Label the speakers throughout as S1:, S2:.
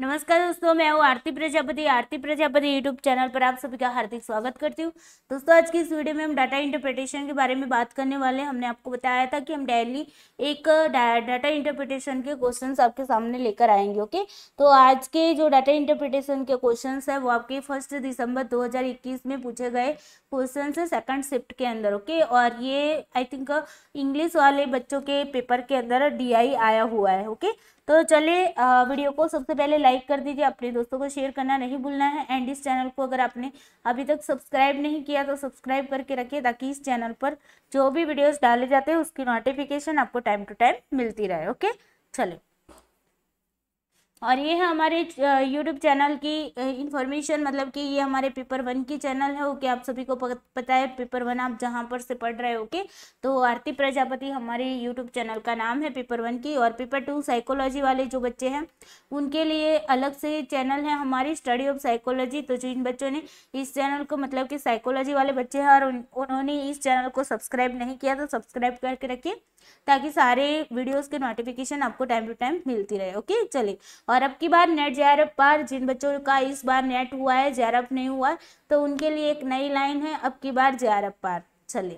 S1: नमस्कार दोस्तों मैं हूँ आरती प्रजापति आरती प्रजापति यूट्यूब चैनल पर आप सभी का हार्दिक स्वागत करती हूँ दोस्तों आज की इस वीडियो में हम डाटा इंटरप्रिटेशन के बारे में बात करने वाले हैं हमने आपको बताया था कि हम डेली एक डाटा इंटरप्रिटेशन के क्वेश्चन आपके सामने लेकर आएंगे ओके तो आज के जो डाटा इंटरप्रिटेशन के क्वेश्चन है वो आपके फर्स्ट दिसंबर दो में पूछे गए क्वेश्चन है सेकंड शिफ्ट के अंदर ओके और ये आई थिंक इंग्लिश वाले बच्चों के पेपर के अंदर डी आया हुआ है ओके तो चलिए वीडियो को सबसे पहले लाइक कर दीजिए अपने दोस्तों को शेयर करना नहीं भूलना है एंड इस चैनल को अगर आपने अभी तक सब्सक्राइब नहीं किया तो सब्सक्राइब करके रखिए ताकि इस चैनल पर जो भी वीडियोज़ डाले जाते हैं उसकी नोटिफिकेशन आपको टाइम टू टाइम मिलती रहे ओके चलो और ये है हमारे यूट्यूब चैनल की इन्फॉर्मेशन मतलब कि ये हमारे पेपर वन की चैनल है ओके आप सभी को पता है पेपर वन आप जहाँ पर से पढ़ रहे हो ओके तो आरती प्रजापति हमारे यूट्यूब चैनल का नाम है पेपर वन की और पेपर टू साइकोलॉजी वाले जो बच्चे हैं उनके लिए अलग से चैनल है हमारी स्टडी ऑफ साइकोलॉजी तो जिन बच्चों ने इस चैनल को मतलब कि साइकोलॉजी वाले बच्चे हैं और उन, उन्होंने इस चैनल को सब्सक्राइब नहीं किया तो सब्सक्राइब करके रखिए ताकि सारे वीडियोज़ के नोटिफिकेशन आपको टाइम टू टाइम मिलती रहे ओके चलिए और अब की बार नेट जेआरएफ पर जिन बच्चों का इस बार नेट हुआ है जैरअप नहीं हुआ तो उनके लिए एक नई लाइन है अब की बार जेआरएफ पार चले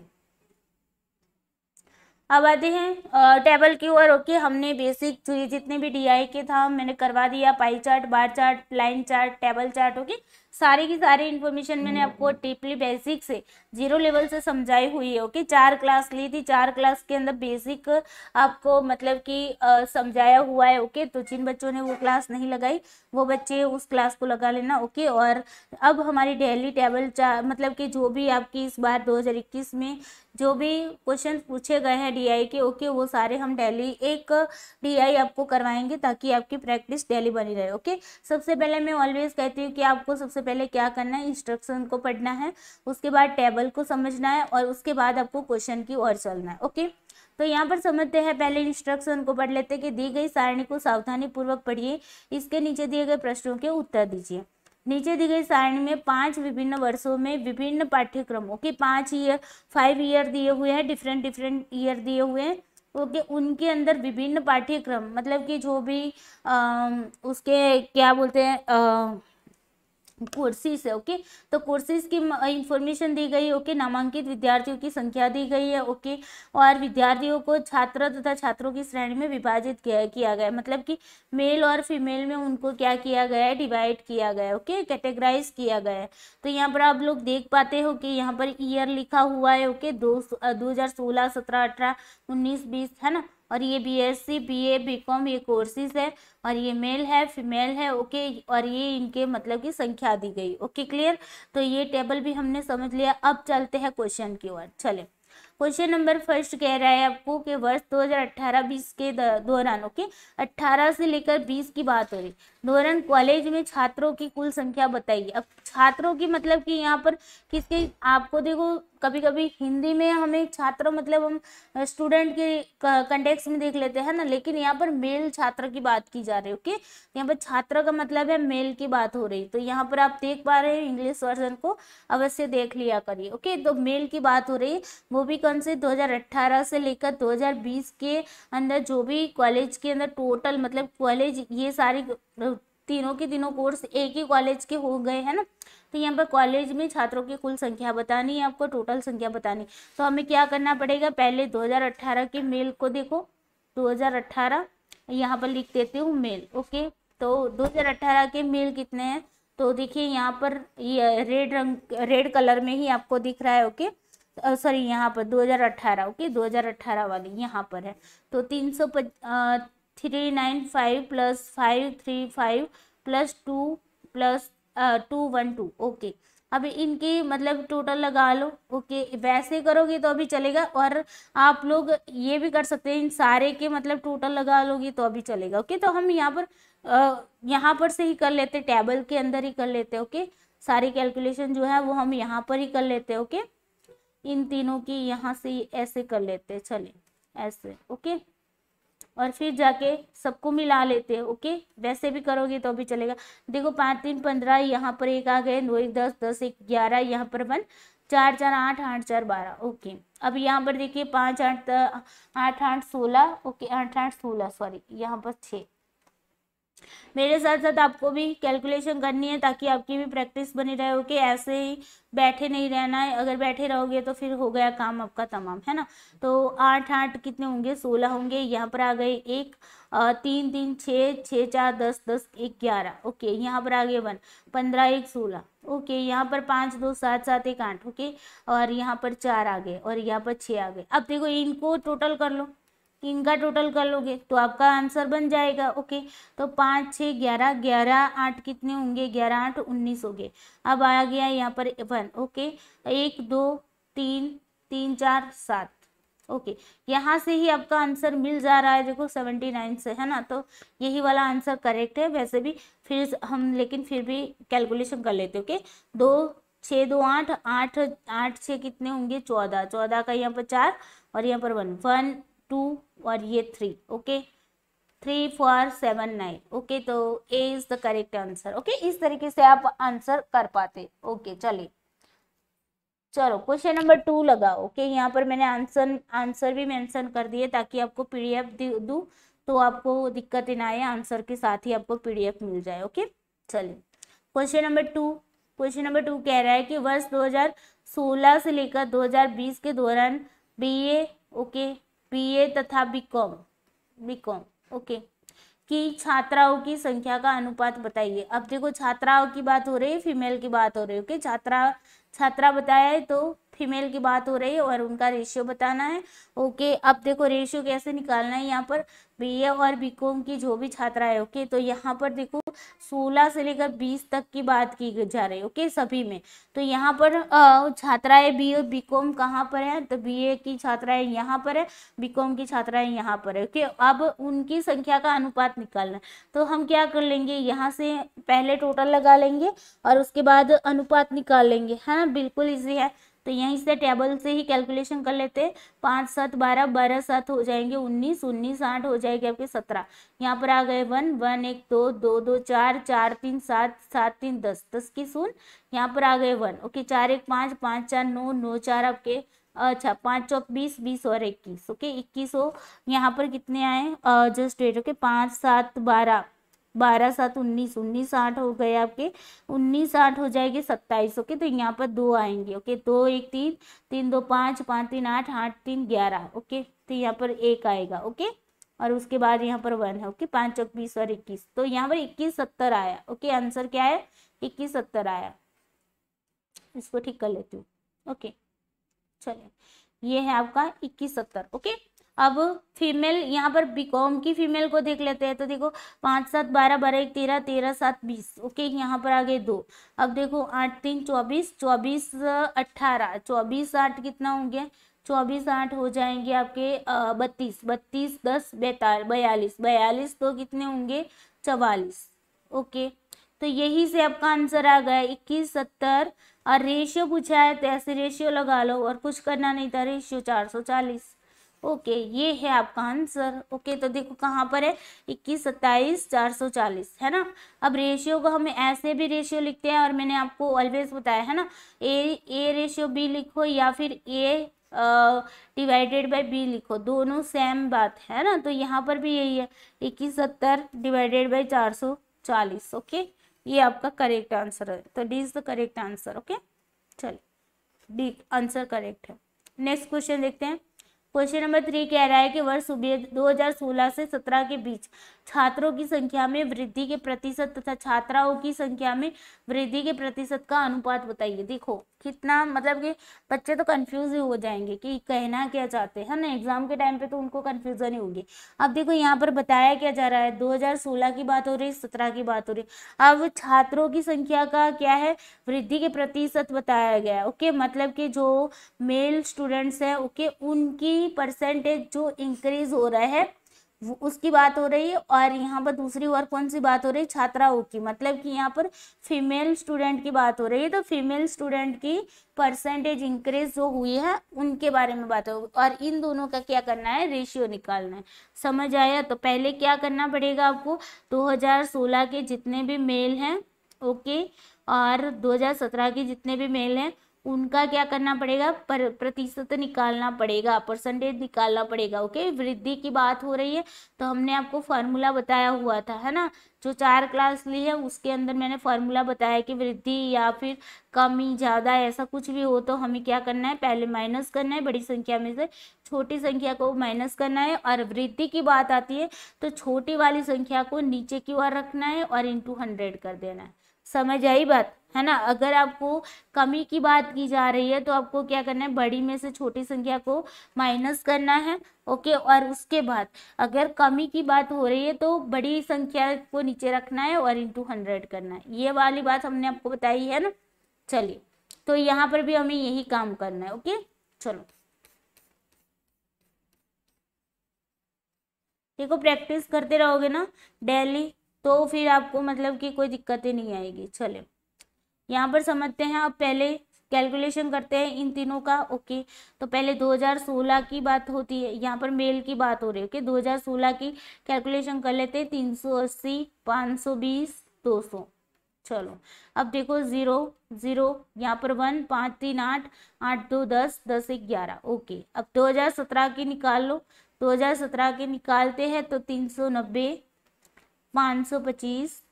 S1: अब आते हैं टेबल की ओर ओके हमने बेसिक जितने भी डीआई के था मैंने करवा दिया pie chart bar chart line chart table chart okay सारी की सारी इन्फॉर्मेशन मैंने आपको डीपली हम्म। बेसिक से जीरो लेवल से समझाई हुई है ओके चार क्लास ली थी चार क्लास के अंदर बेसिक आपको मतलब कि समझाया हुआ है ओके तो जिन बच्चों ने वो क्लास नहीं लगाई वो बच्चे उस क्लास को लगा लेना ओके और अब हमारी डेली टेबल चार मतलब कि जो भी आपकी इस बार दो में जो भी क्वेश्चन पूछे गए हैं डी के ओके वो सारे हम डेली एक डी आपको करवाएंगे ताकि आपकी प्रैक्टिस डेली बनी रहे ओके सबसे पहले मैं ऑलवेज कहती हूँ कि आपको सबसे सबसे पहले क्या करना है इंस्ट्रक्शन को पढ़ना है उसके बाद टेबल को समझना है और उसके बाद आपको क्वेश्चन की ओर चलना है ओके तो यहाँ पर समझते हैं पहले इंस्ट्रक्शन को पढ़ लेते हैं कि दी गई सारणी को सावधानी पूर्वक पढ़िए इसके नीचे दिए गए प्रश्नों के उत्तर दीजिए नीचे दी गई सारणी में पांच विभिन्न वर्षों में विभिन्न पाठ्यक्रमों के पांच ईयर फाइव ईयर दिए हुए हैं डिफरेंट डिफरेंट ईयर दिए हुए हैं ओके उनके अंदर विभिन्न पाठ्यक्रम मतलब कि जो भी आ, उसके क्या बोलते हैं कोर्सेज है ओके तो कोर्सेज की इंफॉर्मेशन दी गई ओके नामांकित विद्यार्थियों की संख्या दी गई है ओके और विद्यार्थियों को छात्र तथा छात्रों की श्रेणी में विभाजित किया किया गया मतलब कि मेल और फीमेल में उनको क्या किया गया है डिवाइड किया गया ओके कैटेगराइज किया गया है तो यहाँ पर आप लोग देख पाते हो कि यहाँ पर ईयर लिखा हुआ है ओके दो दो हज़ार सोलह सत्रह अठारह उन्नीस बीस है ना और ये B S C B A B com ये कोर्सेज है और ये मेल है फीमेल है ओके और ये इनके मतलब की संख्या दी गई ओके क्लियर तो ये टेबल भी हमने समझ लिया अब चलते हैं क्वेश्चन की ओर चले क्वेश्चन नंबर फर्स्ट कह रहा है आपको कि वर्ष 2018-20 के दौरान ओके 18 से लेकर 20 की बात हो रही धोरण कॉलेज में छात्रों की कुल संख्या बताइए अब छात्रों की मतलब कि यहाँ पर किसके आपको देखो कभी कभी हिंदी में हमें छात्र मतलब हम स्टूडेंट के कंटेक्स में देख लेते हैं ना लेकिन यहाँ पर मेल छात्र की बात की जा रही है ओके यहाँ पर छात्र का मतलब है मेल की बात हो रही तो यहाँ पर आप देख पा रहे हैं इंग्लिश वर्जन को अवश्य देख लिया करिए ओके तो मेल की बात हो रही है वो भी कौन से दो से लेकर दो के अंदर जो भी कॉलेज के अंदर टोटल मतलब कॉलेज ये सारी तीनों के तीनों कोर्स एक ही कॉलेज के हो गए हैं ना तो यहाँ पर कॉलेज में छात्रों की कुल संख्या बतानी है आपको टोटल संख्या बतानी तो हमें क्या करना पड़ेगा पहले 2018 के मेल को देखो 2018 यहाँ पर लिख देती हूँ मेल ओके तो 2018 के मेल कितने हैं तो देखिए यहाँ पर ये रेड रंग रेड कलर में ही आपको दिख रहा है ओके सॉरी यहाँ पर 2018 ओके 2018 वाली यहाँ पर है तो तीन सौ three nine five plus five three five plus two plus two one two okay अब इनकी मतलब टोटल लगा लो ओके वैसे करोगे तो अभी चलेगा और आप लोग ये भी कर सकते हैं इन सारे के मतलब टोटल लगा लोगे तो अभी चलेगा ओके तो हम यहाँ पर यहाँ पर से ही कर लेते टेबल के अंदर ही कर लेते ओके सारी कैलकुलेशन जो है वो हम यहाँ पर ही कर लेते ओके इन तीनों की यहाँ से ऐसे कर लेते चले ऐसे ओके और फिर जाके सबको मिला लेते हैं ओके वैसे भी करोगे तो भी चलेगा देखो पाँच तीन पंद्रह यहाँ पर एक आ गए दो एक दस दस एक ग्यारह यहाँ पर बन चार चार आठ आठ चार बारह ओके अब यहाँ पर देखिए पाँच आठ आठ आठ सोलह ओके आठ आठ सोलह सॉरी यहाँ पर छः मेरे साथ साथ आपको भी कैलकुलेशन करनी है ताकि आपकी भी प्रैक्टिस बनी रहे ओके ऐसे ही बैठे नहीं रहना है अगर बैठे रहोगे तो फिर हो गया काम आपका तमाम है ना तो आठ आठ कितने होंगे सोलह होंगे यहाँ पर आ गए एक तीन तीन छः छः चार दस दस एक ग्यारह ओके यहाँ पर आ गए वन पंद्रह एक सोलह ओके यहाँ पर पाँच दो सात सात एक आठ ओके और यहाँ पर चार आ गए और यहाँ पर छः आ गए अब देखो इनको टोटल कर लो इनका टोटल कर लोगे तो आपका आंसर बन जाएगा ओके तो पाँच छः ग्यारह ग्यारह आठ कितने होंगे ग्यारह आठ उन्नीस हो गए अब आ गया यहाँ पर वन ओके तो एक दो तीन तीन चार सात ओके यहाँ से ही आपका आंसर मिल जा रहा है देखो सेवेंटी नाइन से है ना तो यही वाला आंसर करेक्ट है वैसे भी फिर हम लेकिन फिर भी कैलकुलेशन कर लेते ओके दो छः दो आठ आठ आठ छः कितने होंगे चौदह चौदह का यहाँ पर चार और यहाँ पर वन वन टू और ये three okay three four seven nine okay तो A is the correct answer okay इस तरीके से आप आंसर कर पाते ओके okay, चलिए चलो क्वेश्चन नंबर टू लगाओ ओके okay, यहाँ पर मैंने आंसर आंसर भी मेंशन कर दिए ताकि आपको पीडीएफ दू तो आपको ही ना आए आंसर के साथ ही आपको पीडीएफ मिल जाए ओके okay? चलिए question number two question number two कह रहा है कि वर्ष 2016 से लेकर 2020 के दौरान बीए ओके बीए तथा बीकॉम बीकॉम ओके की छात्राओं की संख्या का अनुपात बताइए अब देखो छात्राओं की बात हो रही है फीमेल की बात हो रही है ओके छात्रा छात्रा बताया है तो फीमेल की बात हो रही है और उनका रेशियो बताना है ओके अब देखो रेशियो कैसे निकालना है यहाँ पर बीए और बीकॉम की जो भी छात्रा है ओके तो यहाँ पर देखो 16 से लेकर 20 तक की बात की जा रही है ओके सभी में तो यहाँ पर छात्राएं बी और बीकॉम कहाँ पर है तो बीए की छात्राएं यहाँ पर है बीकॉम की छात्राएं यहाँ पर है ओके अब उनकी संख्या का अनुपात निकालना तो हम क्या कर लेंगे यहाँ से पहले टोटल लगा लेंगे और उसके बाद अनुपात निकाल लेंगे है ना बिल्कुल ईजी है तो यहीं से टेबल से ही कैलकुलेशन कर लेते हैं पाँच सात बारह बारह सात हो जाएंगे उन्नीस उन्नीस आठ हो जाएंगे आपके सत्रह यहाँ पर आ गए वन वन एक दो दो दो चार चार तीन सात सात तीन दस दस की सुन यहाँ पर आ गए वन ओके चार एक पाँच पाँच चार नौ नौ चार आपके अच्छा पाँच चौक बीस बीस और इक्कीस ओके इक्कीस हो यहाँ पर कितने आए जस्ट डेट ओके पाँच सात बारह बारह सात उन्नीस उन्नीस आठ हो गए आपके उन्नीस आठ हो जाएंगे सत्ताईस ओके तो यहाँ पर दो आएंगे ओके दो एक तीन तीन दो पाँच पाँच तीन आठ आठ तीन ग्यारह ओके तो यहाँ पर एक आएगा ओके और उसके बाद यहाँ पर वन है ओके पाँच चौक बीस और इक्कीस तो यहाँ पर इक्कीस सत्तर आया ओके आंसर क्या है इक्कीस सत्तर आया इसको ठीक कर लेती हूँ ओके चलिए ये है आपका इक्कीस सत्तर ओके अब फीमेल यहाँ पर बीकॉम की फीमेल को देख लेते हैं तो देखो पाँच सात बारह बारह एक तेरह तेरह सात बीस ओके यहाँ पर आ गए दो अब देखो आठ तीन चौबीस चौबीस अट्ठारह चौबीस आठ कितना हो गया चौबीस आठ हो जाएंगे आपके बत्तीस बत्तीस दस बैताल बयालीस बयालीस तो कितने होंगे चवालीस ओके तो यही से आपका आंसर आ गया इक्कीस सत्तर और रेशियो पूछा है तो ऐसे रेशियो लगा लो और कुछ करना नहीं था रेशियो चार सौ चालीस ओके ये है आपका आंसर ओके तो देखो कहाँ पर है इक्कीस सत्ताईस चार सौ चालीस है ना अब रेशियो को हम ऐसे भी रेशियो लिखते हैं और मैंने आपको ऑलवेज बताया है ना ए ए रेशियो बी लिखो या फिर ए डिवाइडेड बाय बी लिखो दोनों सेम बात है ना तो यहाँ पर भी यही है इक्कीस सत्तर डिवाइडेड बाई चार सौ चालीस ओके ये आपका करेक्ट आंसर है तो D is the correct answer okay चलिए डी आंसर करेक्ट है नेक्स्ट क्वेश्चन देखते हैं क्वेश्चन नंबर थ्री कह रहा है कि वर्ष दो हजार सोलह से सत्रह के बीच छात्रों की संख्या में वृद्धि के प्रतिशत तथा छात्राओं की संख्या में वृद्धि के प्रतिशत का अनुपात बताइए देखो कितना मतलब कि बच्चे तो कंफ्यूज हो जाएंगे कि कहना क्या चाहते हैं ना एग्जाम के टाइम पे तो उनको कंफ्यूजन ही होगी अब देखो यहाँ पर बताया क्या जा रहा है दो की बात हो रही है सत्रह की बात हो रही है अब छात्रों की संख्या का क्या है वृद्धि के प्रतिशत बताया गया ओके मतलब कि जो मेल स्टूडेंट्स हैं ओके उनकी थ्री परसेंटेज जो इंक्रीज हो रहा है उसकी बात हो रही है और यहाँ पर दूसरी और कौन सी बात हो रही है छात्राओं की मतलब कि यहाँ पर फीमेल स्टूडेंट की बात हो रही है तो फीमेल स्टूडेंट की परसेंटेज इंक्रीज जो हुई है उनके बारे में बात हो और इन दोनों का क्या करना है रेशियो निकालना है समझ आया तो पहले क्या करना पड़ेगा आपको दो के जितने भी मेल हैं ओके और दो के जितने भी मेल हैं उनका क्या करना पड़ेगा पर प्रतिशत निकालना पड़ेगा परसेंटेज निकालना पड़ेगा ओके वृद्धि की बात हो रही है तो हमने आपको फार्मूला बताया हुआ था है ना जो चार क्लास ली है उसके अंदर मैंने फार्मूला बताया कि वृद्धि या फिर कमी ज़्यादा ऐसा कुछ भी हो तो हमें क्या करना है पहले माइनस करना है बड़ी संख्या में से छोटी संख्या को माइनस करना है और वृद्धि की बात आती है तो छोटी वाली संख्या को नीचे की ओर रखना है और इंटू हंड्रेड कर देना है समझ आई बात है ना अगर आपको कमी की बात की जा रही है तो आपको क्या करना है बड़ी में से छोटी संख्या को माइनस करना है ओके और उसके बाद अगर कमी की बात हो रही है तो बड़ी संख्या को नीचे रखना है और इंटू हंड्रेड करना है ये वाली बात हमने आपको बताई है ना चलिए तो यहाँ पर भी हमें यही काम करना है ओके चलो देखो प्रैक्टिस करते रहोगे ना डेली तो फिर आपको मतलब कि कोई दिक्कतें नहीं आएगी चलो यहाँ पर समझते हैं अब पहले कैलकुलेशन करते हैं इन तीनों का ओके तो पहले 2016 की बात होती है यहाँ पर मेल की बात हो रही है ओके 2016 की कैलकुलेशन कर लेते हैं तीन सौ अस्सी पाँच सौ बीस दो सौ चलो अब देखो ज़ीरो ज़ीरो यहाँ पर वन पाँच तीन आठ आठ दो दस दस एक ग्यारह ओके अब 2017 की निकाल लो 2017 के निकालते हैं तो तीन सौ नब्बे पाँच सौ पच्चीस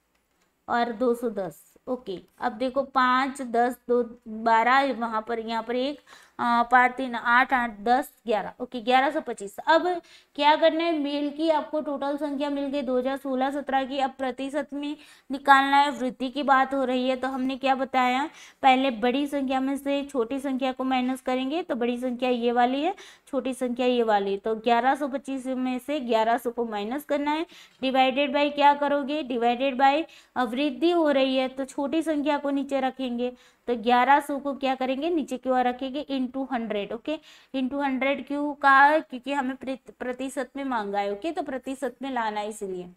S1: और दो सौ दस ओके अब देखो पाँच दस दो बारह वहाँ पर यहाँ पर एक पाँच तीन आठ आठ दस ग्यारह ओके ग्यारह सौ पच्चीस अब क्या करना है मेल की आपको टोटल संख्या मिल गई दो हजार सोलह सत्रह की अब प्रतिशत में निकालना है वृद्धि की बात हो रही है तो हमने क्या बताया पहले बड़ी संख्या में से छोटी संख्या को माइनस करेंगे तो बड़ी संख्या ये वाली है छोटी संख्या ये वाली है तो ग्यारह पच्चीस में से ग्यारह को माइनस करना है डिवाइडेड बाई क्या करोगे डिवाइडेड बाई वृद्धि हो रही है तो छोटी संख्या को नीचे रखेंगे तो ग्यारह सौ को क्या करेंगे नीचे की ओर रखेंगे into hundred okay into hundred क्यों का क्योंकि हमें प्रतिशत में मांगा है ओके तो प्रतिशत में लाना है इसलिए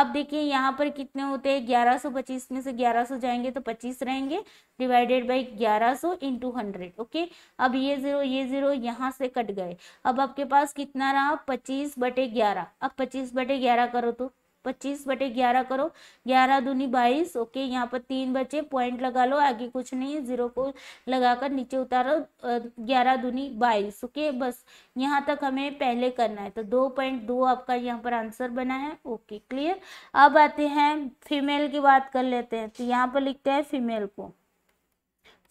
S1: अब देखिए यहाँ पर कितने होते हैं ग्यारह सौ पच्चीस में से ग्यारह सौ जाएंगे तो पच्चीस रहेंगे डिवाइडेड बाई ग्यारह सौ इंटू हंड्रेड ओके अब ये जीरो ये जीरो यहाँ से कट गए अब आपके पास कितना रहा पच्चीस बटे ग्यारह अब पच्चीस बटे ग्यारह करो तो पच्चीस बटे ग्यारह करो ग्यारह दूनी बाईस ओके यहाँ पर तीन बचे पॉइंट लगा लो आगे कुछ नहीं जीरो को लगाकर नीचे उतारो ग्यारह दूनी बाईस ओके बस यहाँ तक हमें पहले करना है तो दो पॉइंट दो आपका यहाँ पर आंसर बना है ओके क्लियर अब आते हैं फीमेल की बात कर लेते हैं तो यहाँ पर लिखते हैं फीमेल को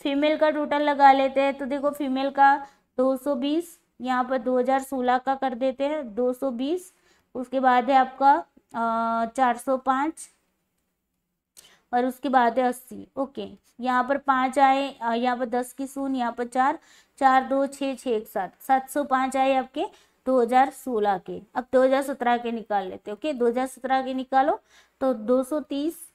S1: फीमेल का टोटल लगा लेते हैं तो देखो फीमेल का बीस यहाँ पर सोलह का कर देते हैं बीस उसके बाद है आपका चार सौ पाँच और उसके बाद है अस्सी ओके यहाँ पर पाँच आए यहाँ पर दस की शून्य यहाँ पर चार चार दो छः छः एक सात सात सौ पाँच आए आपके दो हजार सोलह के अब दो हजार सत्रह के निकाल लेते ओके दो हजार सत्रह के निकालो तो दो सौ तीस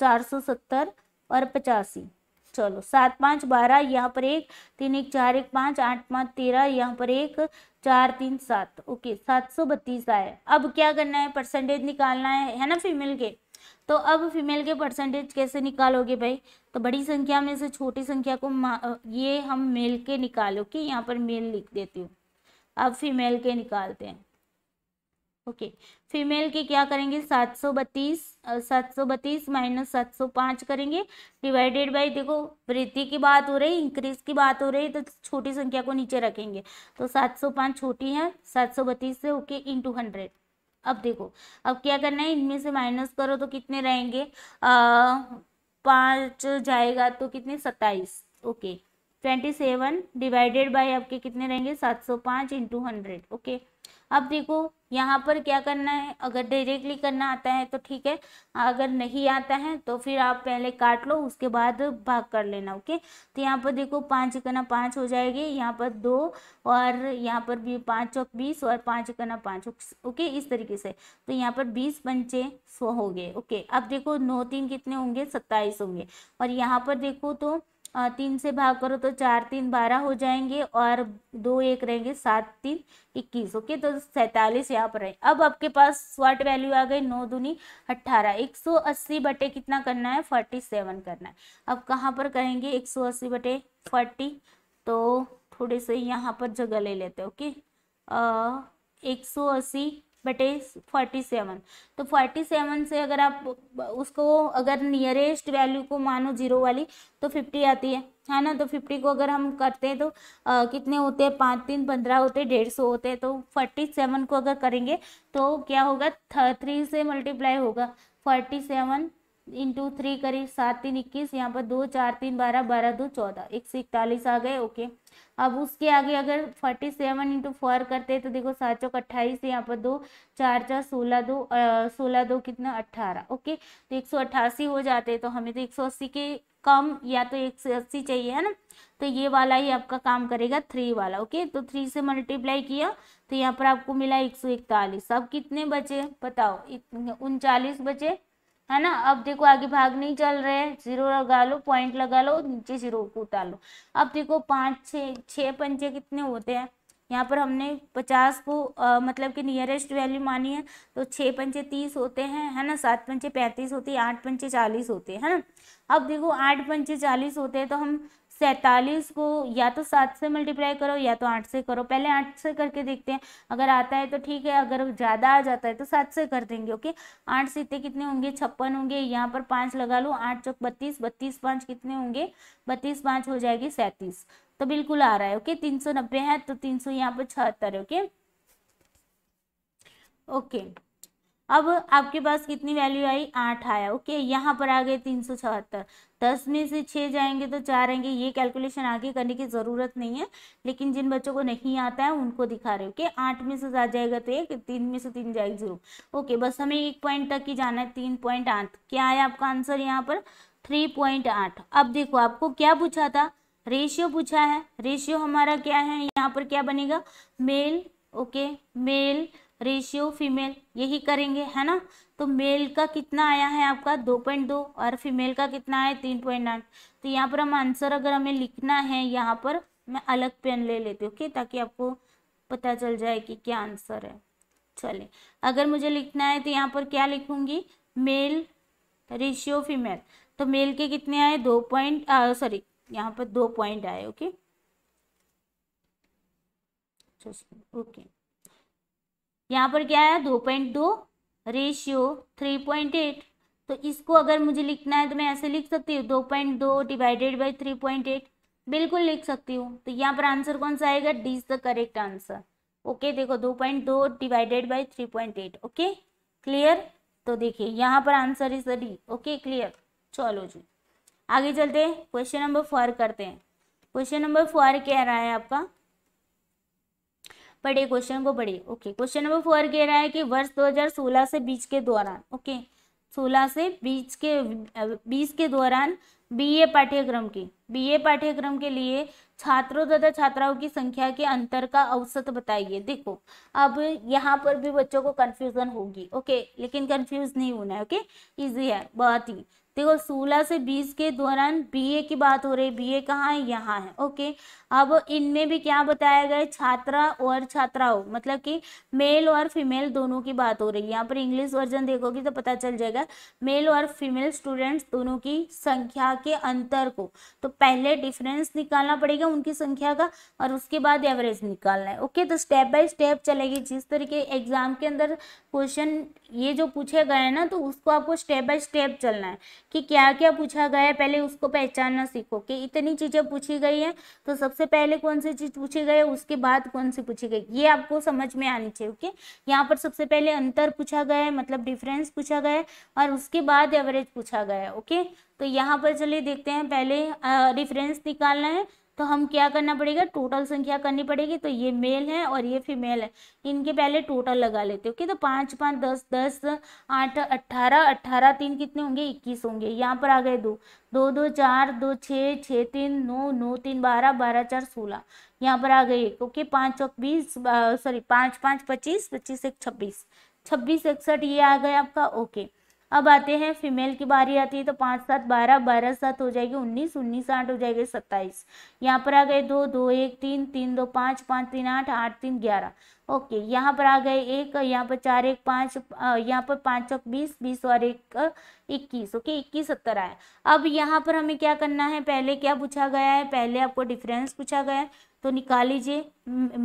S1: चार सौ सत्तर और पचासी चलो सात पाँच बारह यहाँ पर एक तीन एक चार एक पाँच आठ पाँच तेरह यहाँ पर एक चार तीन सात ओके सात सौ बत्तीस आए अब क्या करना है परसेंटेज निकालना है है ना फीमेल के तो अब फीमेल के परसेंटेज कैसे निकालोगे भाई तो बड़ी संख्या में से छोटी संख्या को ये हम मेल के निकालो कि यहाँ पर मेल लिख देती हूँ अब फीमेल के निकालते हैं ओके फीमेल के क्या करेंगे सात सौ बत्तीस सात सौ बत्तीस माइनस सात सौ पाँच करेंगे डिवाइडेड बाई देखो वृद्धि की बात हो रही इंक्रीज की बात हो रही तो छोटी संख्या को नीचे रखेंगे तो सात सौ पाँच छोटी है सात सौ बत्तीस से इन इंटू हंड्रेड अब देखो अब क्या करना है इनमें से माइनस करो तो कितने रहेंगे पाँच जाएगा तो कितने सत्ताईस okay twenty seven divided by आपके कितने रहेंगे सात सौ पाँच इंटू हंड्रेड ओके अब देखो यहाँ पर क्या करना है अगर डायरेक्टली करना आता है तो ठीक है अगर नहीं आता है तो फिर आप पहले काट लो उसके बाद भाग कर लेना ओके तो यहाँ पर देखो पाँच इकना पाँच हो जाएगी यहाँ पर दो और यहाँ पर भी पाँच चौक बीस और पाँच कना पाँच ओके इस तरीके से तो यहाँ पर बीस पंचे सौ हो गए ओके अब देखो नौ तीन कितने होंगे सत्ताईस होंगे और यहाँ पर देखो तो तीन से भाग करो तो चार तीन बारह हो जाएंगे और दो एक रहेंगे सात तीन इक्कीस ओके तो सैतालीस यहाँ पर रहे अब आपके पास स्वाट वैल्यू आ गई नौ दूनी अट्ठारह एक सौ अस्सी बटे कितना करना है फोर्टी सेवन करना है अब कहाँ पर करेंगे एक सौ अस्सी बटे फोर्टी तो थोड़े से यहाँ पर जगह ले लेते ओके एक सौ अस्सी बटे फोर्टी सेवन तो फोर्टी सेवन से अगर आप उसको अगर नियरेस्ट वैल्यू को मानो जीरो वाली तो फिफ्टी आती है है ना तो फिफ्टी को अगर हम करते हैं तो आ, कितने होते हैं पाँच तीन पंद्रह होते हैं डेढ़ सौ होते हैं तो फोर्टी सेवन को अगर करेंगे तो क्या होगा थ्री से मल्टीप्लाई होगा फोर्टी सेवन इंटू थ्री करी सात तीन इक्कीस यहाँ पर दो चार तीन बारह बारह दो चौदह एक सौ इकतालीस आ गए ओके अब उसके आगे अगर फोर्टी सेवन इंटू फोर करते हैं तो देखो सात चौक अट्ठाईस यहाँ पर दो चार चार सोलह दो सोलह दो कितना अट्ठारह ओके तो एक सौ अट्ठासी हो जाते हैं तो हमें तो एक सौ अस्सी के कम या तो एक सौ अस्सी चाहिए है ना तो ये वाला ही आपका काम करेगा थ्री वाला ओके तो थ्री से मल्टीप्लाई किया तो यहाँ पर आपको मिला एक सौ इकतालीस अब कितने बचे बताओ उनचालीस बचे है ना अब देखो आगे भाग नहीं चल रहे हैं जीरो लगा लो पॉइंट लगा लो नीचे जीरो को उतार लो अब देखो पाँच छः छः पंचे कितने होते हैं यहाँ पर हमने पचास को आ, मतलब कि नियरेस्ट वैल्यू मानी है तो छः पंचे तीस होते हैं है ना सात पंचे पैंतीस होते हैं आठ पंचे चालीस होते हैं है ना अब देखो आठ पंचे चालीस होते हैं तो हम सैंतालीस को या तो सात से मल्टीप्लाई करो या तो आठ से करो पहले आठ से करके देखते हैं अगर आता है तो ठीक है अगर ज़्यादा आ जाता है तो सात से कर देंगे ओके आठ सीते कितने होंगे छप्पन होंगे यहाँ पर पाँच लगा लो आठ चौक बत्तीस बत्तीस पाँच कितने होंगे बत्तीस पाँच हो जाएगी सैंतीस तो बिल्कुल आ रहा है ओके तीन सौ नब्बे है तो तीन सौ यहाँ पर छहत्तर है ओके ओके अब आपके पास कितनी वैल्यू आई आठ आया ओके यहाँ पर आ गए तीन सौ चौहत्तर दस में से छः जाएंगे तो चार आएंगे ये कैलकुलेशन आगे करने की ज़रूरत नहीं है लेकिन जिन बच्चों को नहीं आता है उनको दिखा रहे हो आठ में से सात जाएगा तो एक तीन में से तीन जाएगा जीरो ओके बस हमें एक पॉइंट तक ही जाना है तीन पॉइंट आठ क्या आया आपका आंसर यहाँ पर थ्री पॉइंट आठ अब देखो आपको क्या पूछा था रेशियो पूछा है रेशियो हमारा क्या है यहाँ पर क्या बनेगा male okay male ratio female यही करेंगे है ना तो मेल का कितना आया है आपका दो पॉइंट दो और फीमेल का कितना है तीन पॉइंट आठ तो यहाँ पर हम आंसर अगर हमें लिखना है यहाँ पर मैं अलग पेन ले लेती हूँ ओके ताकि आपको पता चल जाए कि क्या आंसर है चले अगर मुझे लिखना है तो यहाँ पर क्या लिखूंगी मेल रेशियो फीमेल तो मेल के कितने आए दो पॉइंट सॉरी यहाँ पर दो पॉइंट आए ओके ओके यहाँ पर क्या आया दो पॉइंट दो रेशियो थ्री पॉइंट एट तो इसको अगर मुझे लिखना है तो मैं ऐसे लिख सकती हूँ दो पॉइंट दो divided by three point eight बिल्कुल लिख सकती हूँ तो यहाँ पर आंसर कौन सा आएगा D is the correct answer okay देखो दो पॉइंट दो divided by three point eight okay clear तो देखिए यहाँ पर answer is the D okay clear चलो जी आगे चलते हैं क्वेश्चन नंबर फोर करते हैं क्वेश्चन नंबर फोर कह रहा है आपका पढ़े क्वेश्चन को पढ़िए ओके क्वेश्चन नंबर फोर कह रहा है कि वर्ष 2016 से बीच के दौरान ओके 16 से बीच के बीस के दौरान बीए पाठ्यक्रम की बीए पाठ्यक्रम के लिए छात्रों तथा छात्राओं की संख्या के अंतर का औसत बताइए देखो अब यहाँ पर भी बच्चों को कन्फ्यूजन होगी ओके लेकिन कन्फ्यूज नहीं होना है ओके इजी है बहुत ही देखो 16 से 20 के दौरान बीए की बात हो रही है बीए कहाँ है यहाँ है ओके अब इनमें भी क्या बताया गया छात्रा और छात्राओं मतलब कि मेल और फीमेल दोनों की बात हो रही है यहाँ पर इंग्लिश वर्जन देखोगे तो पता चल जाएगा मेल और फीमेल स्टूडेंट्स दोनों की संख्या के अंतर को तो पहले डिफरेंस निकालना पड़ेगा उनकी संख्या का और उसके बाद एवरेज निकालना है ओके तो स्टेप बाय स्टेप चलेगी जिस तरीके एग्जाम के अंदर क्वेश्चन ये जो पूछे गए हैं ना तो उसको आपको स्टेप बाय स्टेप चलना है कि क्या क्या पूछा गया है पहले उसको पहचानना सीखो कि इतनी चीज़ें पूछी गई है तो सबसे सबसे पहले कौन से चीज पूछे गए उसके बाद कौन से पूछे गए ये आपको समझ में आनी चाहिए ओके यहाँ पर सबसे पहले अंतर पूछा गया है मतलब डिफरेंस पूछा गया है और उसके बाद एवरेज पूछा गया है ओके तो यहाँ पर चलिए देखते हैं पहले डिफरेंस निकालना है तो हम क्या करना पड़ेगा टोटल संख्या करनी पड़ेगी तो ये मेल है और ये फीमेल है इनके पहले टोटल लगा लेते ओके तो पाँच पाँच दस दस आठ अट्ठारह अट्ठारह तीन कितने होंगे इक्कीस होंगे यहाँ पर आ गए दो दो दो चार दो छः छः तीन नौ नौ तीन बारह बारह चार सोलह यहाँ पर आ गए एक ओके पाँच चौक बीस सॉरी पाँच पाँच पच्चीस पच्चीस एक छब्बीस छब्बीस इकसठ ये आ गया आपका ओके अब आते हैं फीमेल की बारी आती है तो पाँच सात बारह बारह सात हो जाएगी उन्नीस उन्नीस आठ हो जाएगी सत्ताईस यहाँ पर आ गए दो दो एक तीन तीन दो पाँच पाँच तीन आठ आठ तीन ग्यारह ओके यहाँ पर आ गए एक यहाँ पर चार एक पाँच यहाँ पर पाँच चौक बीस बीस और एक इक्कीस ओके इक्कीस सत्तर आया अब यहाँ पर हमें क्या करना है पहले क्या पूछा गया है पहले आपको डिफरेंस पूछा गया है तो निकाल लीजिए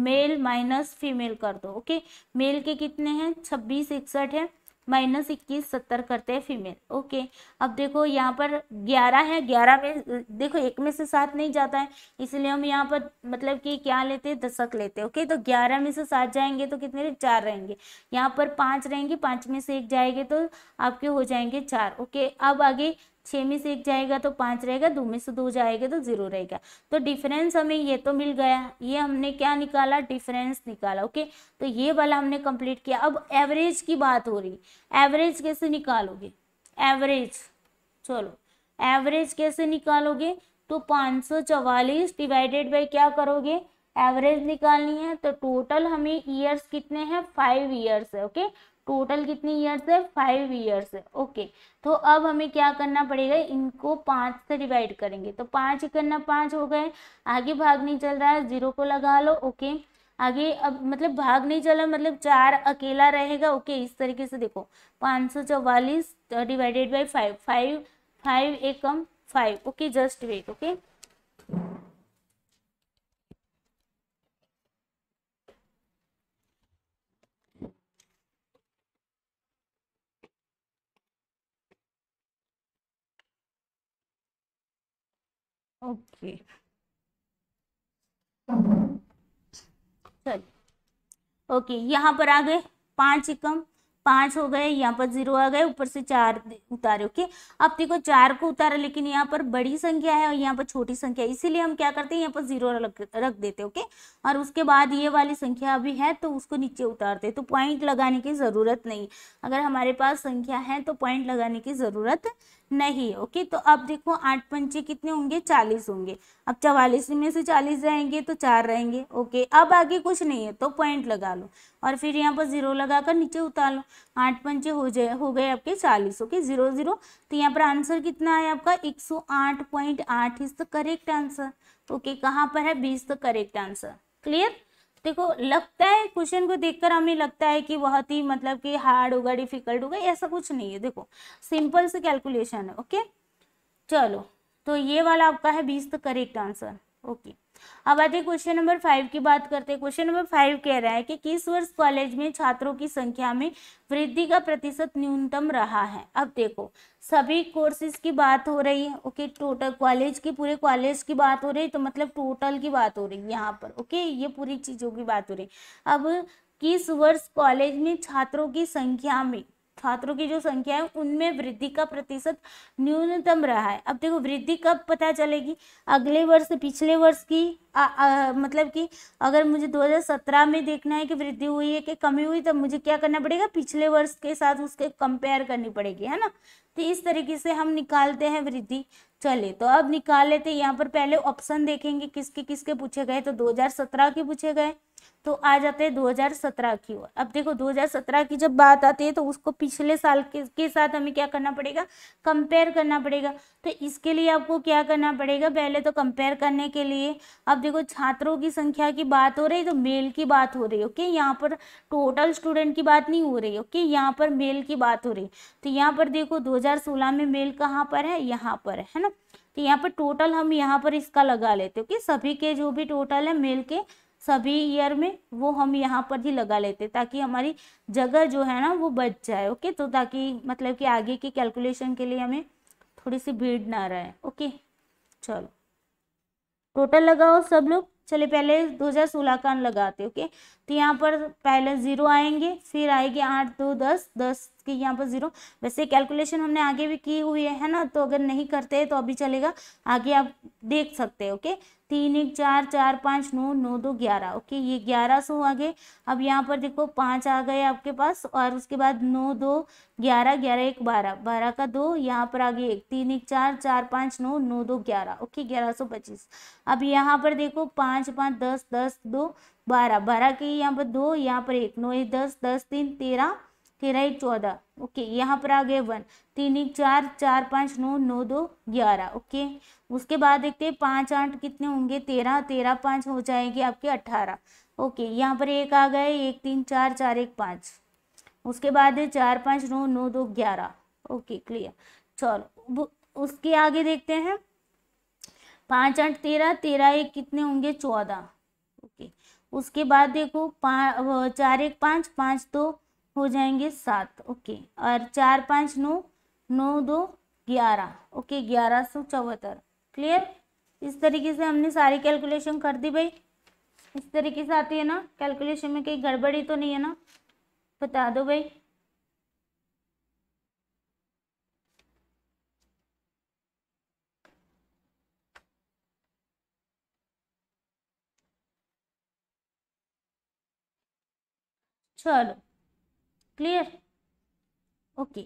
S1: मेल माइनस फीमेल कर दो ओके मेल के कितने हैं छब्बीस इकसठ है माइनस इक्कीस सत्तर करते हैं फीमेल ओके अब देखो यहाँ पर ग्यारह है ग्यारह में देखो एक में से सात नहीं जाता है इसलिए हम यहाँ पर मतलब कि क्या लेते हैं दशक लेते हैं ओके तो ग्यारह में से सात जाएंगे तो कितने चार रहेंगे यहाँ पर पाँच रहेंगे पांच में से एक जाएंगे तो आपके हो जाएंगे चार ओके अब आगे छः में से एक जाएगा तो पाँच रहेगा दो में से दो जाएगा तो ज़ीरो रहेगा तो डिफरेंस हमें ये तो मिल गया ये हमने क्या निकाला डिफरेंस निकाला ओके तो ये वाला हमने कंप्लीट किया अब एवरेज की बात हो रही एवरेज कैसे निकालोगे एवरेज चलो एवरेज कैसे निकालोगे तो पाँच सौ चवालीस डिवाइडेड बाई क्या करोगे एवरेज निकालनी है तो टोटल हमें ईयर्स कितने हैं फाइव ईयर्स है ओके टोटल कितनी ईयर्स है फाइव ईयर्स है ओके तो अब हमें क्या करना पड़ेगा इनको पाँच से डिवाइड करेंगे तो पाँच करना पाँच हो गए आगे भाग नहीं चल रहा है जीरो को लगा लो ओके आगे अब मतलब भाग नहीं चला मतलब चार अकेला रहेगा ओके इस तरीके से देखो पाँच सौ चौवालीस divided by five five five एक कम five okay just wait okay okay चल ओके यहाँ पर आ गए पांच एकम पांच हो गए यहाँ पर जीरो आ गए ऊपर से चार उतारे ओके अब देखो चार को उतारा लेकिन यहाँ पर बड़ी संख्या है और यहाँ पर छोटी संख्या है इसीलिए हम क्या करते हैं यहाँ पर जीरो रख देते ओके और उसके बाद ये वाली संख्या अभी है तो उसको नीचे उतारते तो पॉइंट लगाने की ज़रूरत नहीं अगर हमारे पास संख्या है तो पॉइंट लगाने की ज़रूरत नहीं ओके तो अब देखो आठ पंचे कितने होंगे चालीस होंगे अब चवालीस में से चालीस जाएंगे तो चार रहेंगे ओके अब आगे कुछ नहीं है तो पॉइंट लगा लो और फिर यहाँ पर जीरो लगा कर नीचे उतार लो आठ पंचे हो जाए हो गए आपके चालीस ओके जीरो जीरो तो यहाँ पर आंसर कितना है आपका एक सौ आठ पॉइंट आठ is the correct answer okay कहाँ पर है बीस द करेक्ट आंसर क्लियर देखो लगता है क्वेश्चन को देखकर हमें लगता है कि बहुत ही मतलब कि हार्ड होगा डिफिकल्ट होगा ऐसा कुछ नहीं है देखो सिंपल से कैलकुलेशन है ओके चलो तो ये वाला आपका है बीस तो करेक्ट आंसर ओके अब आते हैं क्वेश्चन नंबर फाइव की बात करते हैं क्वेश्चन नंबर फाइव कह रहा है कि किस वर्ष कॉलेज में छात्रों की संख्या में वृद्धि का प्रतिशत न्यूनतम रहा है अब देखो सभी कोर्सेज की बात हो रही है ओके टोटल कॉलेज की पूरे कॉलेज की बात हो रही है तो मतलब टोटल की बात हो रही है यहाँ पर ओके ये पूरी चीज़ों की बात हो रही है अब किस वर्ष कॉलेज में छात्रों की संख्या में छात्रों की जो संख्या है उनमें वृद्धि का प्रतिशत न्यूनतम रहा है अब देखो वृद्धि कब पता चलेगी अगले वर्ष पिछले वर्ष की आ, आ, मतलब कि अगर मुझे 2017 में देखना है कि वृद्धि हुई है कि कमी हुई तब मुझे क्या करना पड़ेगा पिछले वर्ष के साथ उसके कंपेयर करनी पड़ेगी है ना तो इस तरीके से हम निकालते हैं वृद्धि चले तो अब निकाल लेते यहाँ पर पहले ऑप्शन देखेंगे किसके किसके पूछे गए तो दो के पूछे गए तो आ जाते हैं 2017 की ओर अब देखो 2017 की जब बात आती है तो उसको पिछले साल के, के साथ हमें क्या करना पड़ेगा कंपेयर करना पड़ेगा तो इसके लिए आपको क्या करना पड़ेगा पहले तो कंपेयर करने के लिए अब देखो छात्रों की संख्या की बात हो रही तो मेल की बात हो रही है ओके यहाँ पर टोटल स्टूडेंट की बात नहीं हो रही ओके यहाँ पर मेल की बात हो रही तो यहाँ पर देखो दो में मेल कहाँ पर है यहाँ पर है ना तो यहाँ पर टोटल हम यहाँ पर इसका लगा लेते हो कि सभी के जो भी टोटल है मेल के सभी ईयर में वो हम यहाँ पर ही लगा लेते ताकि हमारी जगह जो है ना वो बच जाए ओके तो ताकि मतलब कि आगे की कैलकुलेशन के लिए हमें थोड़ी सी भीड़ ना रहे ओके चलो टोटल लगाओ सब लोग चले पहले 2016 का लगाते ओके तो यहाँ पर पहले ज़ीरो आएंगे फिर आएगी आठ दो दस दस की यहाँ पर ज़ीरो वैसे कैलकुलेशन हमने आगे भी की हुई है ना तो अगर नहीं करते तो अभी चलेगा आगे आप देख सकते हैं ओके तीन एक चार चार पाँच नौ नौ दो ग्यारह ओके ये ग्यारह सौ आ गए अब यहाँ पर देखो पाँच आ गए आपके पास और उसके बाद नौ दो ग्यारह ग्यारह एक बारह बारह का दो यहाँ पर आगे एक तीन एक चार चार पाँच नौ नौ दो ग्यारह ओके ग्यारह सौ पच्चीस अब यहाँ पर देखो पाँच पाँच दस दस दो बारह बारह के यहाँ पर दो यहाँ पर एक नौ एक दस दस तीन तेरह तेरह एक चौदह ओके यहाँ पर आ गए वन तीन एक चार चार पाँच नौ नौ दो ग्यारह ओके उसके बाद देखते हैं पाँच आठ कितने होंगे तेरह तेरह पाँच हो जाएंगे आपके अट्ठारह ओके यहाँ पर एक आ गए एक तीन चार चार एक पाँच उसके बाद है चार पाँच नौ नौ दो ग्यारह ओके क्लियर चलो उसके आगे देखते हैं पाँच आठ तेरह तेरह एक कितने होंगे चौदह उसके बाद देखो चार एक पाँच पाँच दो हो जाएंगे सात ओके और चार पाँच नौ नौ दो ग्यारह ओके ग्यारह सौ चौहत्तर क्लियर इस तरीके से हमने सारी कैलकुलेशन कर दी भाई इस तरीके से आती है ना कैलकुलेशन में कहीं गड़बड़ी तो नहीं है ना बता दो भाई solo. Clear. ओके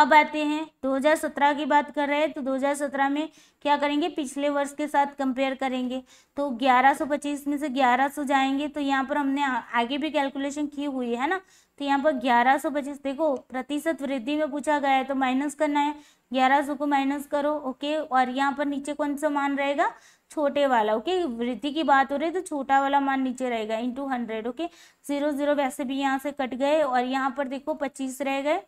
S1: अब आते हैं 2017 की बात कर रहे हैं तो 2017 में क्या करेंगे पिछले वर्ष के साथ कंपेयर करेंगे तो 1125 में से 1100 जाएंगे तो यहाँ पर हमने आगे भी कैलकुलेशन की हुई है ना तो यहाँ पर 1125 देखो प्रतिशत वृद्धि में पूछा गया है तो माइनस करना है 1100 को माइनस करो ओके और यहाँ पर नीचे कौन सा मान रहेगा छोटे वाला ओके वृद्धि की बात हो रही है तो छोटा वाला मान नीचे रहेगा into hundred okay zero zero वैसे भी यहाँ से कट गए और यहाँ पर देखो पच्चीस रह गए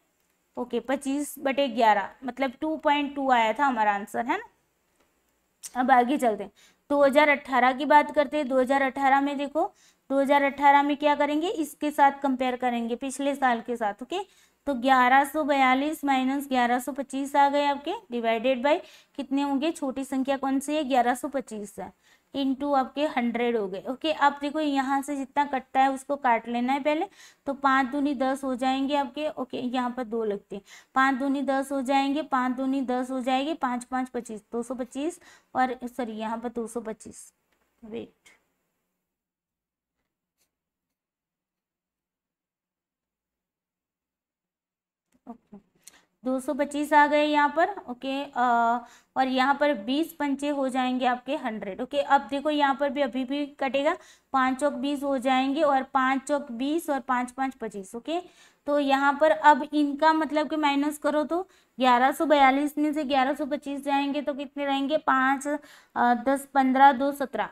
S1: ओके पच्चीस बटे ग्यारह मतलब टू पॉइंट टू आया था हमारा आंसर है ना अब आगे चलते हैं अट्ठारह की बात करते हैं अट्ठारह में देखो दो हजार अट्ठारह में क्या करेंगे इसके साथ कंपेयर करेंगे पिछले साल के साथ ओके तो ग्यारह बयालीस माइनस ग्यारह पच्चीस आ गए आपके डिवाइडेड बाय कितने होंगे छोटी संख्या कौन सी है ग्यारह सौ पच्चीस है इंटू आपके हंड्रेड हो गए ओके अब देखो यहाँ से जितना कटता है उसको काट लेना है पहले तो पाँच दूनी दस हो जाएंगे आपके ओके यहाँ पर दो लगते हैं पाँच दूनी दस हो जाएंगे पाँच दूनी दस हो जाएगी पाँच पाँच पच्चीस दो सौ पच्चीस और सॉरी यहाँ पर दो सौ पच्चीस वेट 225 आ गए यहाँ पर ओके आ, और यहाँ पर 20 पंचे हो जाएंगे आपके 100 ओके अब देखो यहाँ पर भी अभी भी कटेगा पाँच चौक बीस हो जाएंगे और पाँच चौक बीस और पाँच पाँच पच्चीस ओके तो यहाँ पर अब इनका मतलब कि माइनस करो तो 1142 में से 1125 जाएंगे तो कितने रहेंगे पाँच दस पंद्रह दो सत्रह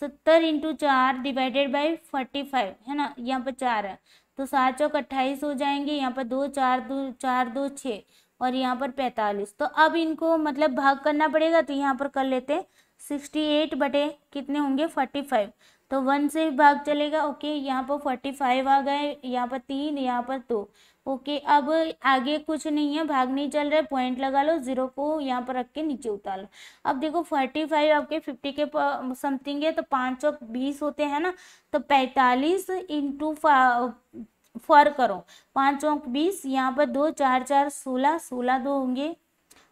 S1: सत्तर इंटू चार डिवाइडेड बाई फोर्टी फाइव है ना यहाँ पर चार है तो सात चौक अट्ठाईस हो जाएंगे यहाँ पर दो चार दो चार दो छः और यहाँ पर पैंतालीस तो अब इनको मतलब भाग करना पड़ेगा तो यहाँ पर कर लेते हैं सिक्सटी एट बटे कितने होंगे फोर्टी फाइव तो वन से भाग चलेगा ओके यहाँ पर फोर्टी फाइव आ गए यहाँ पर तीन यहाँ पर दो ओके अब आगे कुछ नहीं है भाग नहीं चल रहा है पॉइंट लगा लो जीरो को यहाँ पर रख के नीचे उतार लो अब देखो फोर्टी फाइव आपके फिफ्टी के समथिंग है तो पाँच सौ बीस होते हैं ना तो पैंतालीस इंटू फर करो पाँच चौक बीस यहाँ पर दो चार चार सोलह सोलह दो होंगे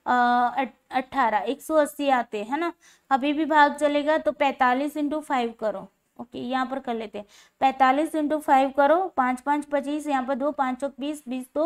S1: अट्ठारह एक सौ अस्सी आते हैं ना अभी भी भाग चलेगा तो पैंतालीस इंटू फाइव करो ओके यहाँ पर कर लेते हैं पैंतालीस इंटू फाइव करो पाँच पाँच पच्चीस यहाँ पर दो पाँच सौ बीस बीस दो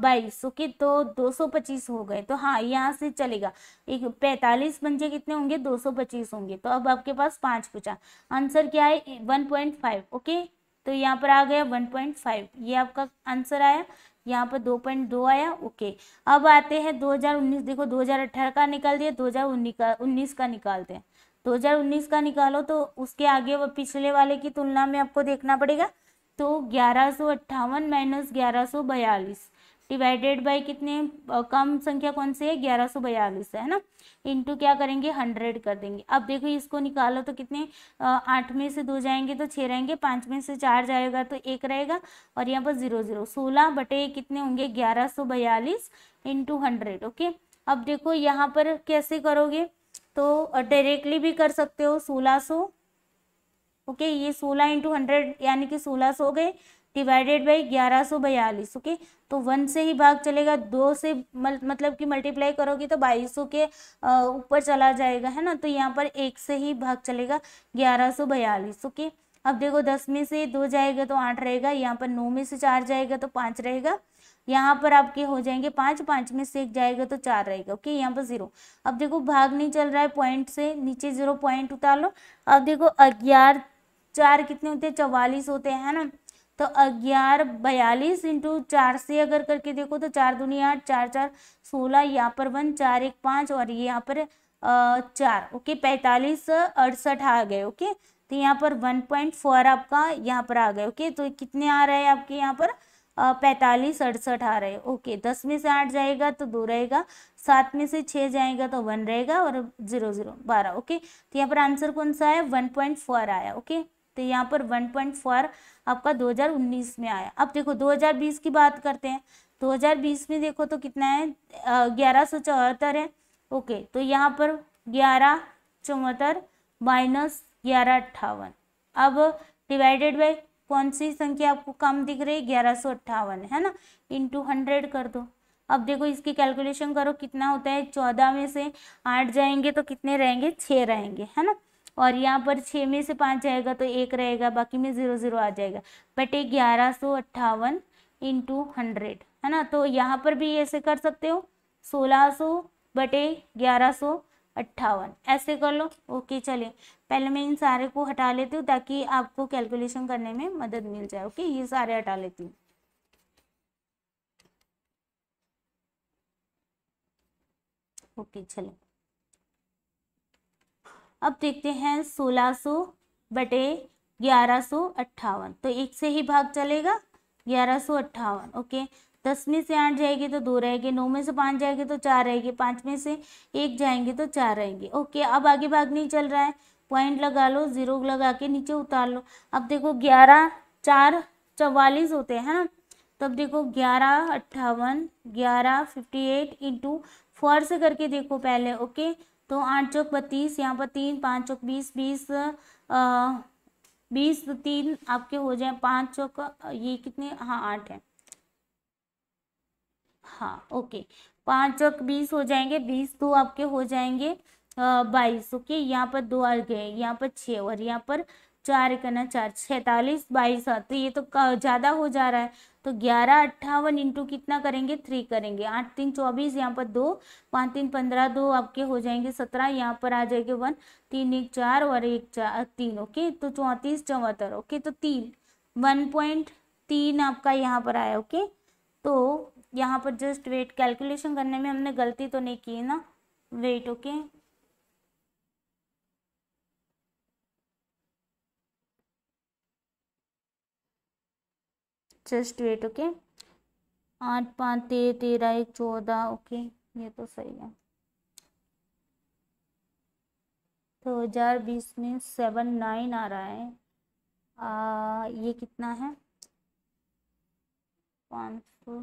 S1: बाईस ओके तो दो सौ पच्चीस हो गए तो हाँ यहाँ से चलेगा एक पैंतालीस पंचे कितने होंगे दो सौ पच्चीस होंगे तो अब आपके पास पाँच पूछा आंसर क्या है वन पॉइंट फाइव ओके तो यहाँ पर आ गया वन पॉइंट फाइव ये आपका आंसर आया यहाँ पर दो पॉइंट दो आया ओके अब आते हैं दो हज़ार उन्नीस देखो दो हज़ार अठारह का निकाल दिया दो हज़ार उन्नीस का निकालते हैं 2019 का निकालो तो उसके आगे व पिछले वाले की तुलना में आपको देखना पड़ेगा तो ग्यारह सौ अट्ठावन माइनस ग्यारह सौ बयालीस डिवाइडेड बाई कितने कम संख्या कौन सी है ग्यारह सौ बयालीस है ना इनटू क्या करेंगे हंड्रेड कर देंगे अब देखो इसको निकालो तो कितने आठ में से दो जाएंगे तो छः रहेंगे पाँच में से चार जाएगा तो एक रहेगा और यहाँ पर जीरो जीरो सोलह बटे कितने होंगे ग्यारह सौ बयालीस इंटू हंड्रेड ओके अब देखो यहाँ पर कैसे करोगे तो डायरेक्टली uh, भी कर सकते हो सोलह सो ओके ये सोलह इंटू हंड्रेड यानी कि सोलह सौ हो गए डिवाइडेड बाई ग्यारह सौ बयालीस ओके तो वन से ही भाग चलेगा दो से मल, मतलब कि मल्टीप्लाई करोगे तो बाईस सौ के uh, ऊपर चला जाएगा है ना तो यहाँ पर एक से ही भाग चलेगा ग्यारह सौ बयालीस ओके अब देखो दस में से दो जाएगा तो आठ रहेगा यहाँ पर नौ में से चार जाएगा तो पाँच रहेगा यहाँ पर आपके हो जाएंगे पाँच पाँच में से एक जाएगा तो चार रहेगा ओके यहाँ पर जीरो अब देखो भाग नहीं चल रहा है पॉइंट से नीचे जीरो पॉइंट उतार लो अब देखो अग्यार चार कितने होते हैं चवालीस होते हैं ना तो अग्यार बयालीस इंटू चार से अगर करके देखो तो चार दुनिया आठ चार चार सोलह यहाँ पर वन चार एक पाँच और ये यहाँ पर चार ओके पैंतालीस अड़सठ आ गए ओके तो यहाँ पर वन पॉइंट फोर आपका यहाँ पर आ गए ओके तो कितने आ रहे हैं आपके यहाँ पर पैंतालीस अड़सठ आ रहे ओके दस में से आठ जाएगा तो दो रहेगा सात में से छः जाएगा तो वन रहेगा और जीरो जीरो बारह ओके तो यहाँ पर आंसर कौन सा है वन पॉइंट फोर आया ओके तो यहाँ पर वन पॉइंट फोर आपका दो हज़ार उन्नीस में आया अब देखो दो हज़ार बीस की बात करते हैं दो हज़ार बीस में देखो तो कितना है ग्यारह सौ चौहत्तर है ओके तो यहाँ पर ग्यारह चौहत्तर माइनस ग्यारह अट्ठावन अब डिवाइडेड बाई कौन सी संख्या आपको कम दिख रही है ग्यारह है ना इंटू हंड्रेड कर दो अब देखो इसकी कैलकुलेशन करो कितना होता है चौदह में से आठ जाएंगे तो कितने रहेंगे छः रहेंगे है ना और यहाँ पर छः में से पाँच जाएगा तो एक रहेगा बाकी में ज़ीरो ज़ीरो आ जाएगा बटे ग्यारह सौ अट्ठावन टू हंड्रेड है ना तो यहाँ पर भी ऐसे कर सकते हो सोलह सौ बटे ग्यारह सौ अट्ठावन ऐसे कर लो ओके चलिए पहले मैं इन सारे को हटा लेती हूँ ताकि आपको कैलकुलेशन करने में मदद मिल जाए ओके ये सारे हटा लेती हूँ ओके चलो अब देखते हैं सोलह सो बटे ग्यारह सो अट्ठावन तो एक से ही भाग चलेगा ग्यारह सो अट्ठावन ओके दस में से आठ जाएगी तो दो रहेगी नौ में से पाँच जाएगी तो चार रहेगी पाँच में से एक जाएंगे तो चार रहेंगे ओके अब आगे भाग नहीं चल रहा है पॉइंट लगा लो जीरो लगा के नीचे उतार लो अब देखो ग्यारह चार चवालीस होते हैं ना तब देखो ग्यारह अट्ठावन ग्यारह फिफ्टी एट इंटू फोर से करके देखो पहले ओके तो आठ चौक बत्तीस यहाँ पर तीन पाँच चौक बीस बीस बीस तीन आपके हो जाए पाँच चौक ये कितने हाँ आठ है हाँ ओके पाँच और बीस हो जाएंगे बीस दो आपके हो जाएंगे बाईस ओके यहाँ पर दो आ गए यहाँ पर छः और यहाँ पर चार करना चार छैतालीस बाईस तो ये तो ज़्यादा हो जा रहा है तो ग्यारह अट्ठावन इंटू कितना करेंगे थ्री करेंगे आठ तीन चौबीस यहाँ पर दो पाँच तीन पंद्रह दो आपके हो जाएंगे सत्रह यहाँ पर आ जाएंगे वन तीन एक चार और एक चार तीन ओके तो चौंतीस चौहत्तर ओके तो तीन वन पॉइंट तीन आपका यहाँ पर आया ओके तो यहाँ पर जस्ट वेट कैलकुलेशन करने में हमने गलती तो नहीं की ना wait okay just wait okay आठ पाँच तेरह तेरह एक चौदह ओके ये तो सही है दो हज़ार बीस में सेवन नाइन आ रहा है आ, ये कितना है पाँच सौ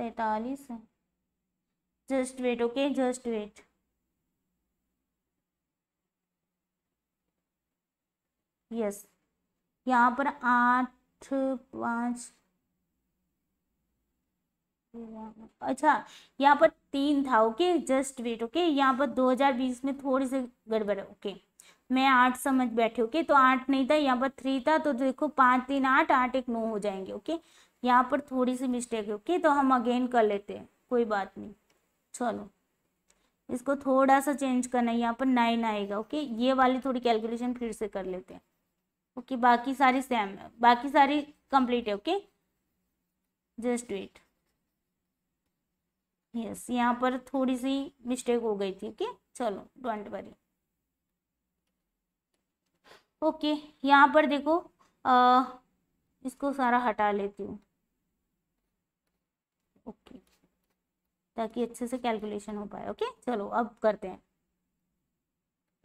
S1: सैतालीस just wait okay just wait yes यहाँ पर आठ पाँच अच्छा यहाँ पर तीन था ओके जस्ट वेट ओके यहाँ पर 2020 में थोड़ी सी गड़बड़ है ओके मैं आठ समझ बैठे ओके तो आठ नहीं था यहाँ पर थ्री था तो देखो पाँच तीन आठ आठ एक नौ हो जाएंगे ओके यहाँ पर थोड़ी सी मिस्टेक है ओके तो हम अगेन कर लेते हैं कोई बात नहीं चलो इसको थोड़ा सा चेंज करना है यहाँ पर नाइन आएगा ओके ये वाली थोड़ी कैलकुलेशन फिर से कर लेते हैं ओके बाकी सारी सेम है बाकी सारी कंप्लीट है ओके जस्ट वेट यस यहाँ पर थोड़ी सी मिस्टेक हो गई थी ओके चलो डोंट वरी ओके यहाँ पर देखो आ, इसको सारा हटा लेती हूँ ताकि अच्छे से कैलकुलेशन हो पाए ओके चलो अब करते हैं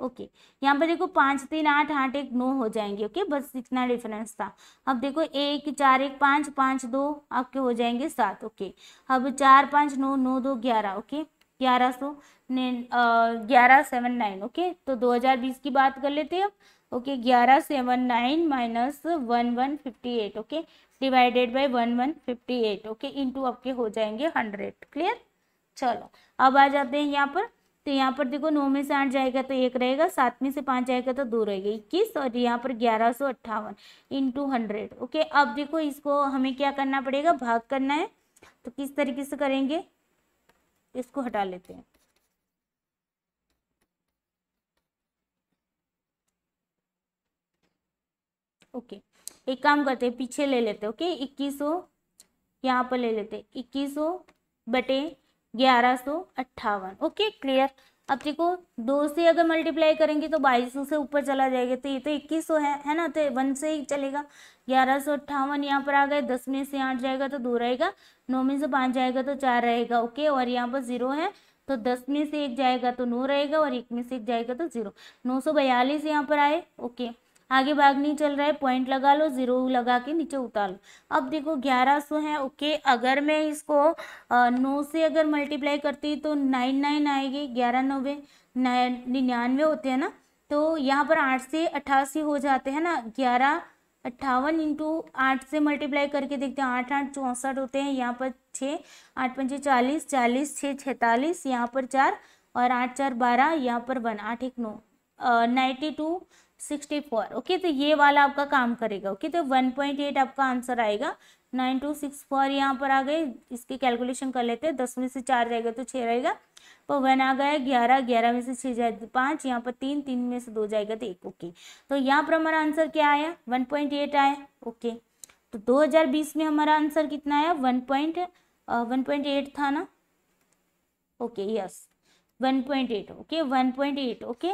S1: ओके यहाँ पर देखो पाँच तीन आठ आठ एक नौ हो जाएंगे ओके बस इतना डिफरेंस था अब देखो एक चार एक पाँच पाँच दो आपके हो जाएंगे सात ओके अब चार पाँच नौ नौ दो ग्यारह ओके ग्यारह सौ ग्यारह सेवन नाइन ओके तो दो हजार बीस की बात कर लेते हैं अब ओके ग्यारह seven nine minus one one fifty eight okay divided by one one fifty eight okay into आपके हो जाएंगे हंड्रेड क्लियर चलो अब आ जाते हैं यहाँ पर तो यहाँ पर देखो नौ में से आठ जाएगा तो एक रहेगा सात में से पाँच जाएगा तो दो रहेगा इक्कीस और यहाँ पर ग्यारह सौ अट्ठावन इंटू हंड्रेड ओके अब देखो इसको हमें क्या करना पड़ेगा भाग करना है तो किस तरीके से करेंगे इसको हटा लेते हैं ओके एक काम करते हैं पीछे ले लेते हैं ओके इक्कीस सौ यहाँ पर ले लेते हैं इक्कीस सौ बटे ग्यारह सौ अट्ठावन ओके क्लियर अब देखो दो से अगर मल्टीप्लाई करेंगे तो बाईस सौ से ऊपर चला जाएगा तो ये तो इक्कीस सौ है है ना तो वन से ही चलेगा ग्यारह सौ अट्ठावन यहाँ पर आ गए दस में से आठ जाएगा तो दो रहेगा नौ में से पाँच जाएगा तो चार रहेगा ओके और यहाँ पर जीरो है तो दस में से एक जाएगा तो नौ रहेगा और एक में से एक जाएगा तो जीरो नौ सौ बयालीस यहाँ पर आए ओके आगे भाग नहीं चल रहा है पॉइंट लगा लो जीरो लगा के नीचे उतार लो अब देखो ग्यारह सौ है ओके अगर मैं इसको नौ से अगर मल्टीप्लाई करती तो नाइन नाइन आएगी ग्यारह नब्बे निन्यानवे होते हैं ना तो यहाँ पर आठ से अट्ठासी हो जाते हैं ना ग्यारह अट्ठावन इंटू आठ से मल्टीप्लाई करके देखते हैं आठ आठ चौंसठ होते हैं यहाँ पर छः आठ पंचे चालीस चालीस छः छैतालीस यहाँ पर चार और आठ चार बारह यहाँ पर वन आठ एक नौ ninety two sixty four okay तो ये वाला आपका काम करेगा ओके okay, तो वन पॉइंट एट आपका आंसर आएगा नाइन टू सिक्स फोर यहाँ पर आ गए इसकी कैलकुलेशन कर लेते हैं दस में से चार जाएगा तो छः रहेगा पर वन आ गया ग्यारह ग्यारह में से छः जाए पाँच यहाँ पर तीन तीन में से दो जाएगा तो एक ओके तो यहाँ पर हमारा आंसर क्या आया वन पॉइंट एट आया ओके तो दो हजार बीस में हमारा आंसर कितना आया one point one point eight था ना okay yes one point eight okay one point eight okay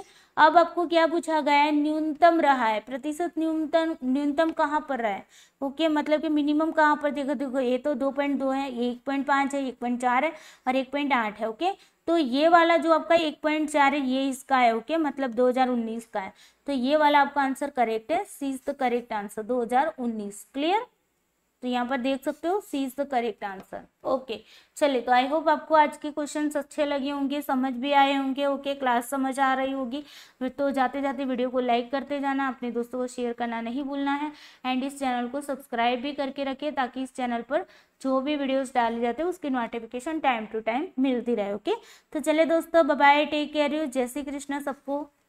S1: अब आपको क्या पूछा गया है न्यूनतम रहा है प्रतिशत न्यूनतम न्यूनतम कहाँ पर रहा है ओके okay, मतलब कि मिनिमम कहाँ पर देखो देखो ये तो दो पॉइंट दो है एक पॉइंट पाँच है एक पॉइंट चार है और एक पॉइंट आठ है ओके okay? तो ये वाला जो आपका एक पॉइंट चार है ये इसका है ओके okay? मतलब 2019 का है तो ये वाला आपका आंसर करेक्ट है C is the correct answer उन्नीस क्लियर तो यहाँ पर देख सकते हो C is the correct answer okay चलिए तो आई होप आपको आज के क्वेश्चन अच्छे लगे होंगे समझ भी आए होंगे ओके क्लास समझ आ रही होगी तो जाते जाते वीडियो को लाइक करते जाना अपने दोस्तों को शेयर करना नहीं भूलना है एंड इस चैनल को सब्सक्राइब भी करके रखिए ताकि इस चैनल पर जो भी वीडियोज डाले जाते हैं उसकी नोटिफिकेशन टाइम टू टाइम मिलती रहे ओके तो चले दोस्तों बाय टेक केयर यू जय श्री कृष्णा सबको